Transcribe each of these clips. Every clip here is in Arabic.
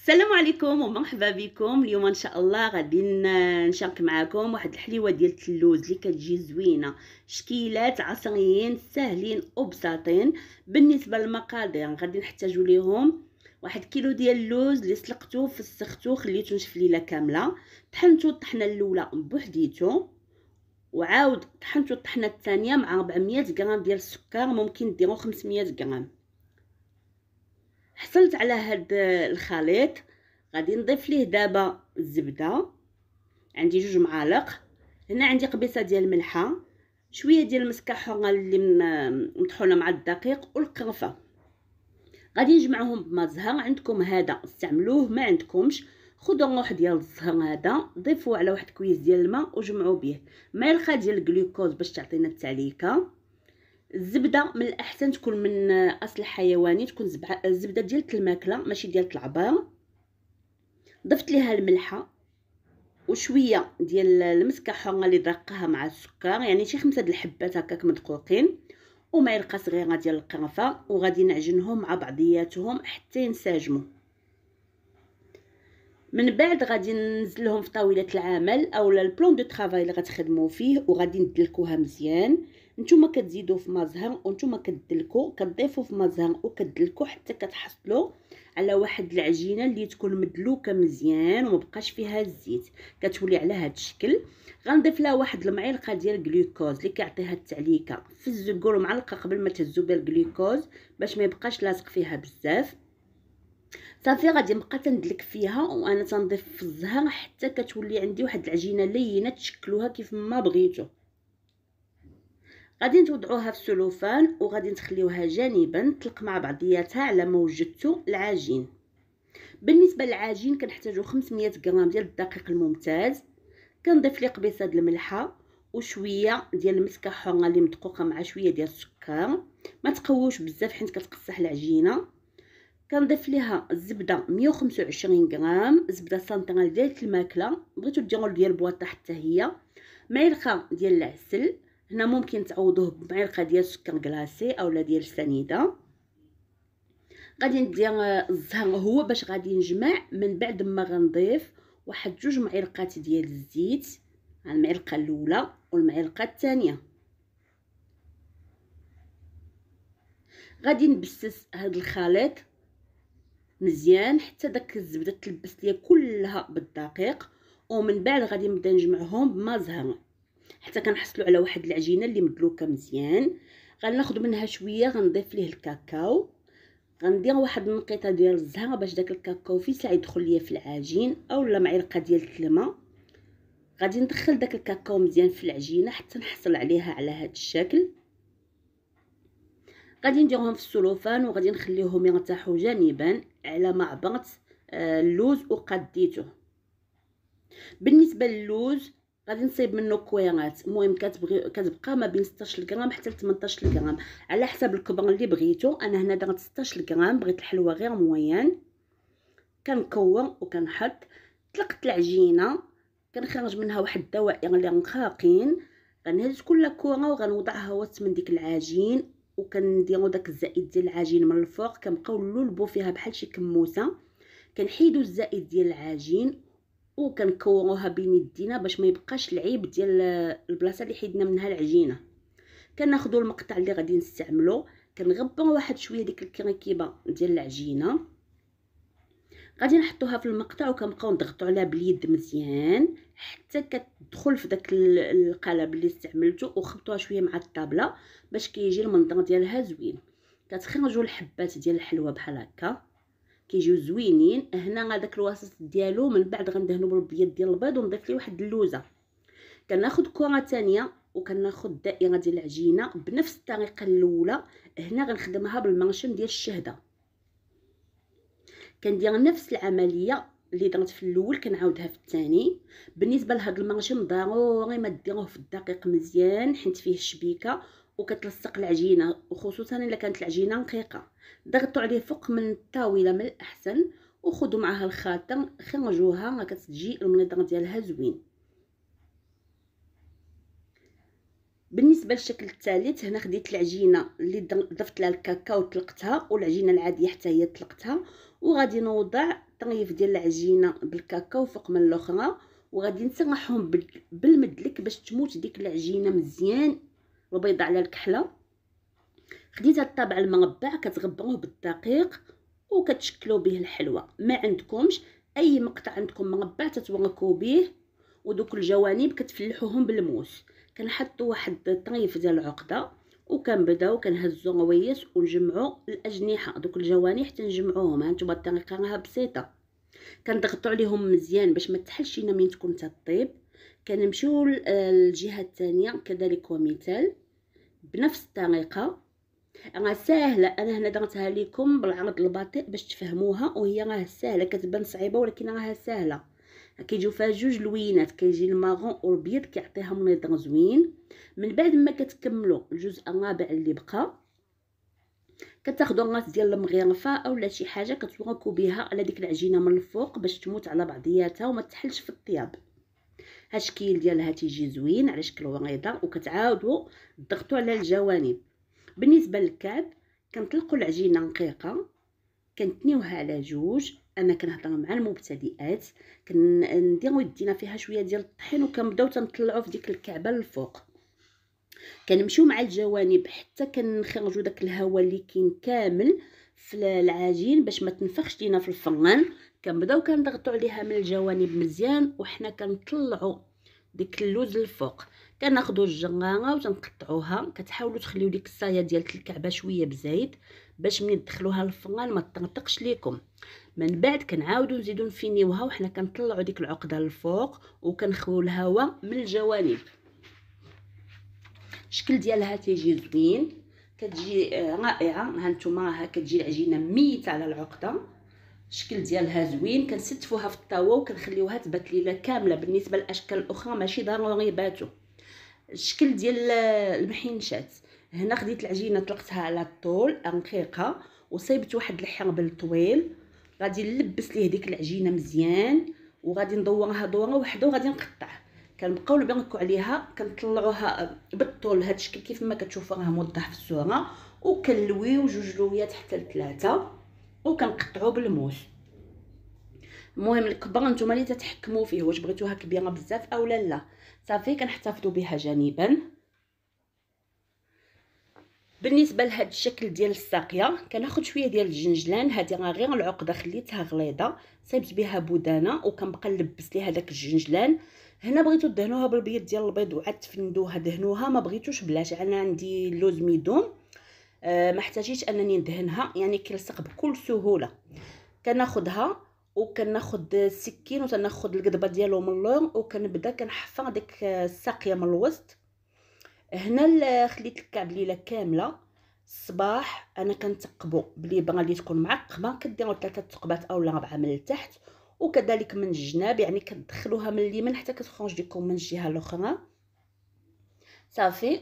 السلام عليكم ومرحبا بكم اليوم ان شاء الله غادي نشارك معكم واحد الحليوه ديال التلوز اللي كتجي زوينه شكيلات عصريين ساهلين وبساطين بالنسبه للمقادير غادي نحتاجو ليهم واحد كيلو ديال اللوز اللي سلقته فسختو خليته نشف ليله كامله طحنتو الطحنه الاولى بوحديته وعاود طحنتو الطحنه الثانيه مع 400 غرام ديال السكر ممكن ديرو 500 غرام حصلت على هاد الخليط غادي نضيف ليه دابا الزبده عندي جوج معالق هنا عندي قبيصه ديال الملحه شويه ديال المسكحه اللي مطحونه مع الدقيق والقرفه غادي نجمعهم زهر عندكم هذا استعملوه ما عندكمش خذوا روح ديال الزهر هذا ضيفوه على واحد كويس ديال الماء وجمعوا به معلقه ديال الجلوكوز باش تعطينا التعليكه الزبده من الاحسن تكون من اصل حيواني تكون الزبده ديال الماكله ماشي ديال العبار ضفت ليها الملحه وشويه ديال المسكه حره اللي درقها مع السكر يعني شي خمسه د الحبات هكاك مدقوقين ومعلقه صغيره ديال القرفه وغادي نعجنهم مع بعضياتهم حتى ينسجموا من بعد غادي ننزلهم في طاوله العمل اولا البلون دو طرافاي اللي غتخدموا فيه وغادي ندلكوها مزيان نتوما كتزيدوا في مازهر ونتوما كدلكوا كتضيفوا في مازهر وكدلكوا حتى كتحصلوا على واحد العجينه اللي تكون مدلوكه مزيان ومبقاش فيها الزيت كتولي على هذا الشكل غنضيف لها واحد المعلقه ديال الجلوكوز اللي كيعطيها التعليكه في قولوا معلقه قبل ما تهزوا بها الجلوكوز باش ما يبقاش لاصق فيها بزاف صافي غادي نبقى تندلك فيها وانا تنضيف في الزهر حتى كتولي عندي واحد العجينه لينه تشكلوها كيف ما بغيتو غادي توضعوها في السلوفان وغادي تخليوها جانبا تطلق مع بعضياتها على ما وجدتو العجين بالنسبه للعجين كنحتاجو 500 غرام ديال الدقيق الممتاز كنضيف ليه قبيصه د الملحه وشويه ديال المسكه حره اللي مدقوقه مع شويه ديال السكر ما تقووش بزاف حيت كتقصح العجينه كنضيف ليها الزبده 125 غرام زبده سنترال ديال الماكله بغيتو ديروا ديال بواطه حتى هي معلقه ديال العسل هنا ممكن تعوضوه بمعلقه ديال سكر كلاصي اولا ديال السنيده غادي ندير آه، الزهر هو باش غادي نجمع من بعد ما غنضيف واحد جوج معلقات ديال الزيت المعلقه الاولى والمعلقه الثانيه غادي نبسس هذا الخليط مزيان حتى داك الزبده تلبس ليا كلها بالدقيق ومن بعد غادي نبدا نجمعهم بما زهر حتى كنحصلوا على واحد العجينه اللي مدلوكه مزيان غناخذ منها شويه غنضيف ليه الكاكاو غندير واحد النقيطه ديال الزهره باش داك الكاكاو في ساعه يدخل ليا في العجين اولا معلقه ديال التلمه غادي ندخل داك الكاكاو مزيان في العجينه حتى نحصل عليها على هذا الشكل غادي نديرهم في السلوفان وغادي نخليهم يرتاحوا جانبا على عبرت آه، اللوز وقديته بالنسبه للوز غادي نصيب منه كويرات المهم كتبغي كتبقى ما بين 16 غرام حتى ل 18 غرام على حسب الكبر اللي بغيتو انا هنا درت 16 غرام بغيت الحلوه غير مويان كنكور وكنحط طلقت العجينه كنخرج منها واحد الدوائر اللي رقاقين غنهز كل كره وغنوضعها وسط من ديك العجين وكنديروا داك الزائد ديال العجين من الفوق كنبقاو نلولبو فيها بحال شي كموسه كنحيدو الزائد ديال العجين وكنكوروها بين يدينا باش ما يبقاش العيب ديال البلاصه اللي حيدنا منها العجينه كناخذوا المقطع اللي غادي نستعملو كنغبروا واحد شويه ديك الكريكيبه ديال العجينه غادي نحطوها في المقطع وكنبقاو نضغطوا عليها باليد مزيان حتى كتدخل في داك القالب اللي استعملته وخبطوها شويه مع الطابله باش كيجي كي المنظر ديالها زوين كتخرجوا الحبات ديال الحلوه بحال هكا كيجيو زوينين هنا هذاك الوسط ديالو من بعد غندهنو بالبيض ديال البيض ونضيف ليه واحد اللوزه كناخذ كره ثانيه وكناخذ دائره ديال العجينه بنفس الطريقه الاولى هنا غنخدمها بالمنشم ديال الشهده كندير نفس العمليه اللي درت في الاول كنعاودها في الثاني بالنسبه لهاد المنشم ضروري ما ديروه في الدقيق مزيان حيت فيه الشبيكه وكتلصق العجينه وخصوصا الا كانت العجينه نقيقه ضغطوا عليه فوق من الطاوله من الاحسن وخذوا معها الخاتم خرجوها كتجي المنظر ديالها زوين بالنسبه للشكل الثالث هنا خديت العجينه اللي ضفت لها الكاكاو وطلقتها والعجينه العاديه حتى هي طلقتها وغادي نوضع طريف ديال العجينه بالكاكاو فوق من الاخرى وغادي نسرحهم بالمدلك باش تموت ديك العجينه مزيان وبيض على الكحله خديت هاد الطابع المربع كتغبروه بالدقيق وكتشكلوا به الحلوى ما عندكمش اي مقطع عندكم مربع تتوركوا به ودوك الجوانب كتفلحوهم بالموس كنحطوا واحد الطريف ديال العقده وكنبداو كنهزو غويس ونجمعوا الاجنحه دوك الجوانح تنجمعوهم هانتوما الطريقه راها بسيطه كنضغطوا عليهم مزيان باش ما تحلش لينا منين تكون تطيب كنمشيو للجهه الثانيه كذلك ومثال بنفس الطريقه راه ساهله انا هنا درتها لكم بالعرض البطيء باش تفهموها وهي راه ساهله كتبان صعيبه ولكن راها ساهله كيجيو فيها جوج لوينات كيجي الماغون والبيض كيعطيهم نضر زوين من بعد ما كتكملوا الجزء الرابع اللي بقى كتاخذوا الراس ديال المغرفه اولا شي حاجه كتوركو بها على ديك العجينه من الفوق باش تموت على بعضياتها وما تحلش في الطياب الشكل ديالها تيجي زوين على شكل وريضه وكتعاودوا تضغطوا على الجوانب بالنسبه للكعب كنطلقوا العجينه نقيقه كنتنيوها على جوج انا كنهضر مع المبتدئات كنديروا يدينا فيها شويه ديال الطحين وكنبداو تنطلعوا في ديك الكعبه للفوق كنمشيو مع الجوانب حتى كنخرجوا داك الهواء اللي كاين كامل في العجين باش ما تنفخش لينا في الفران كنبداو كنضغطوا عليها من الجوانب مزيان وحنا كنطلعوا ديك اللوز الفوق كناخذوا الجرانه وتنقطعوها كتحاولوا تخليو ديك الصايه ديال الكعبه شويه بزايد باش ملي تدخلوها الفران ما تنطقش ليكم من بعد كنعاودوا نزيدو نفينيوها وحنا كنطلعوا ديك العقده للفوق وكنخويو الهواء من الجوانب الشكل ديالها تيجي زوين كتجي آه، رائعه هانتوما ها كتجي العجينه ميته على العقده الشكل ديالها زوين كنستفوها في الطاوه وكنخليوها تبات ليله كامله بالنسبه للاشكال الاخرى ماشي ضروري باتو الشكل ديال آه، المحينشات هنا خديت العجينه طلقتها على الطول رقيقه وصيبت واحد الحربل طويل غادي نلبس ليه ديك العجينه مزيان وغادي ندورها دوره وحده وغادي نقطعها كنبقاو نبركو عليها كنطلعوها بالطول هذا الشكل كيف ما كتشوفوا راه موضح في الصوره وكنلويو جوج لويات حتى لثلاثه وكنقطعو بالموس المهم الكبر نتوما اللي تتحكموا فيه واش بغيتوها كبيره بزاف اولا لا صافي كنحتفظوا بها جانبا بالنسبه لهاد الشكل ديال الساقيه كناخذ شويه ديال الجنجلان هادي راه غير العقده خليتها غليظه صيبت بها بودانه وكنبقى نلبس ليها داك الجنجلان هنا بغيتو دهنوها بالبيض ديال البيض وعاد تفندوها دهنوها ما بغيتوش بلاش انا عندي لوز ميدوم آه، ما احتاجيتش انني ندهنها يعني كيلصق بكل سهوله كناخدها وكناخد السكين وتناخد القضبه ديالو من اللون وكنبدا كنحفر ديك الساقيه من الوسط هنا خليت الكعب ليله كامله الصباح انا كنتقبو بغا لي تكون معقمه كديرو ثلاثه تقبات اولا ربعه من التحت وكذلك من الجناب يعني كتدخلوها من اليمين حتى كتخرج لكم من الجهه الاخرى صافي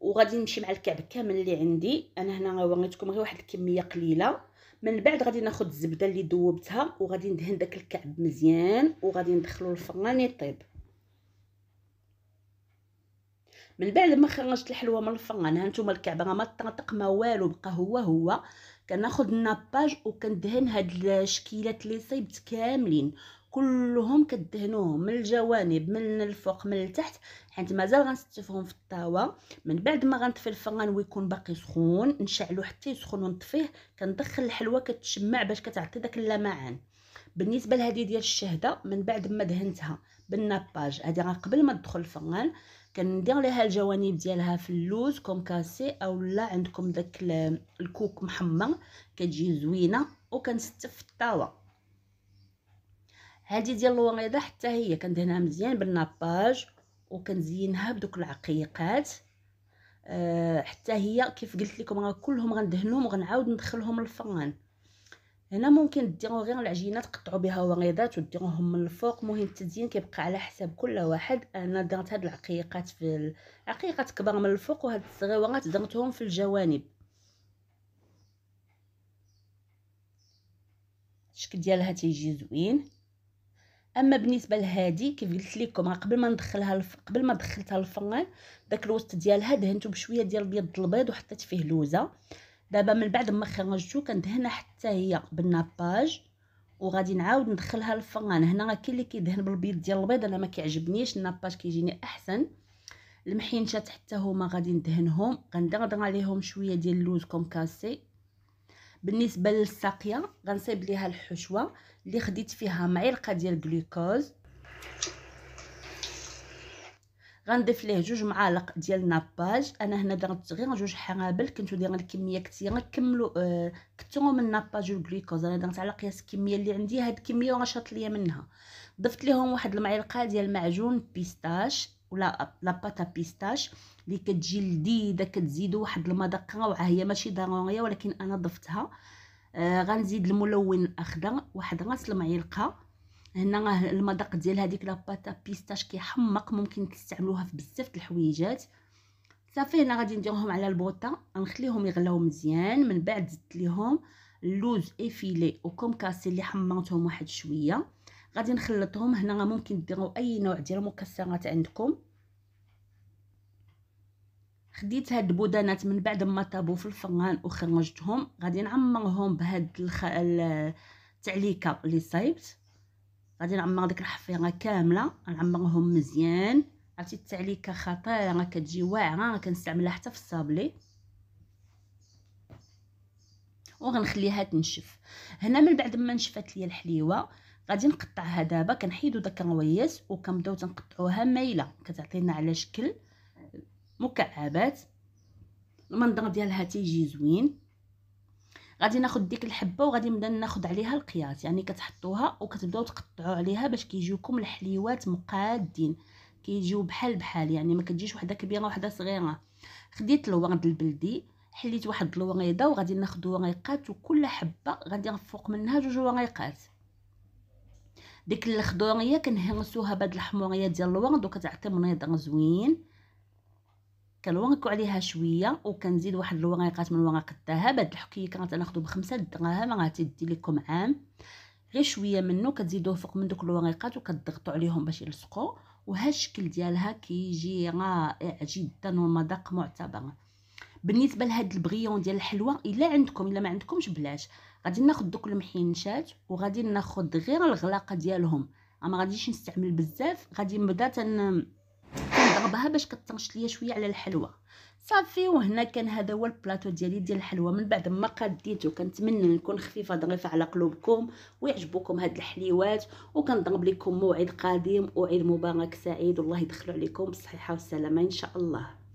وغادي نمشي مع الكعب كامل اللي عندي انا هنا وريتكم غير واحد الكميه قليله من بعد غادي ناخذ الزبده اللي ذوبتها وغادي ندهن داك الكعب مزيان وغادي ندخلو الفران يطيب من بعد ما خرجت الحلوه من الفران ها نتوما الكعب راه ما طقطق ما والو بقى هو هو كناخذ الناباج وكندهن هاد الشكيلات لي صيبت كاملين كلهم كدهنوهم من الجوانب من الفوق من التحت حيت مازال غنستفهم في الطاوه من بعد ما غنطفي الفران ويكون باقي سخون نشعلو حتى يسخن ونطفيه كندخل الحلوه كتشمع باش كتعطي داك اللمعان بالنسبه لهذه ديال الشهده من بعد ما دهنتها بالناباج هذه قبل ما تدخل الفران كندير ليها الجوانب ديالها في اللوز كوم كاسي اولا عندكم داك الكوك محمر كتجي زوينه وكنستف في الطاوه هذه ديال الوريضه حتى هي كندهنها مزيان بالناباج وكنزينها بدوك العقيقات آه، حتى هي كيف قلت لكم راه كلهم غندهنهم وغنعاود ندخلهم الفران هنا ممكن ديرو غير العجينه تقطعوا بها وريضات وديروهم من الفوق مهم التزيين كيبقى على حساب كل واحد انا درت هاد العقيقات في العقيقات كبار من الفوق وهاد الصغيرات درتهم في الجوانب الشكل ديالها تيجي زوين اما بالنسبه لهادي كيف قلت لكم قبل ما ندخلها الف... قبل ما دخلتها للفران داك الوسط ديالها دهنته بشويه ديال البيض البيض وحطيت فيه لوزه دابا من بعد ما خرجتو كندهن حتى هي بالناباج وغادي نعاود ندخلها للفران هنا راه كاين اللي كيدهن بالبيض ديال البيض انا ما كيعجبنيش الناباج كيجيني احسن المحينشات حتى هما غادي ندهنهم غندغدغ عليهم شويه ديال اللوز كومكاسي بالنسبه للساقيه غنصيب ليها الحشوه اللي خديت فيها معلقه ديال الجلوكوز غنضيف ليه جوج معالق ديال ناباج انا هنا درت غير جوج حرابل كنتو دايرين الكميه كثيره كملوا آه كثروا من ناباج والجلوكوز انا درت على قياس الكميه اللي عندي هاد الكميه ونشط ليا منها ضفت ليهم واحد المعلقه ديال معجون بيستاش ولا لاباتا بيستاش اللي كتجي لذيذه كتزيد واحد المذاق روعه هي ماشي ضروريه ولكن انا ضفتها آه غنزيد الملون الاخضر واحد راس المعلقه هنا المذاق ديال هذيك لاباتا بيستاش كيحمق ممكن تستعملوها في بزاف د الحويجات صافي هنا غادي نديرهم على البوطا نخليهم يغلاو مزيان من بعد زدت ليهم اللوز افيلي وكومكاسي اللي حمرتهم واحد شويه غادي نخلطهم هنا ممكن ديروا اي نوع ديال المكسرات عندكم خديت هاد البودانات من بعد ما طابو في الفران وخرجتهم غادي نعمرهم بهاد الخ... التعليكه اللي صايبت غادي نعمر ديك الحفيره كامله نعمرهم مزيان عرفتي التعليكه خطيره كتجي واعره كنستعملها حتى في الصابلي وغنخليها تنشف هنا من بعد ما نشفات ليا الحليوه غادي نقطعها دابا كنحيدو داك الرويس وكنبداو تنقطعوها مايله كتعطينا على شكل مكعبات المنظر ديالها تيجي زوين غادي ناخد ديك الحبه وغادي نبدا ناخد عليها القياس يعني كتحطوها وكتبداو تقطعوا عليها باش كيجيوكم الحليوات مقادين كيجيو بحال بحال يعني ما كتجيش وحده كبيره وحده صغيره خديت الورد البلدي حليت واحد الوريضه وغادي ناخد وريقات وكل حبه غادي نفوق منها جوج وريقات ديك الخضوريه كنهرسوها بهاد الحموريه ديال الورد وكتعطي منظر زوين كنلوغيكو عليها شويه وكنزيد واحد الوريقات من ورق الذهب هاد الحكيه كانت ناخذو بخمسة دراهم راه تدي لكم عام غير شويه منه كتزيدوه فوق من دوك الوريقات وكتضغطوا عليهم باش يلصقوا وهاد الشكل ديالها كيجي رائع جدا والمذاق معتبر بالنسبه لهاد البغيون ديال الحلوه الا عندكم الا ما عندكمش بلاش غادي ناخذ دوك المحينشات وغادي ناخذ غير الغلاقه ديالهم ما غاديش نستعمل بزاف غادي نبدا تن كنضربها باش كتنشط ليا شويه على الحلوه صافي وهنا كان هذا هو البلاطو ديالي ديال الحلوه من بعد ما قديته كنتمنى نكون خفيفه ظريفه على قلوبكم ويعجبوكم هاد الحليوات وكنضرب لكم موعد قادم وعيد مبارك سعيد والله يدخلوا عليكم بالصحه والسلامه ان شاء الله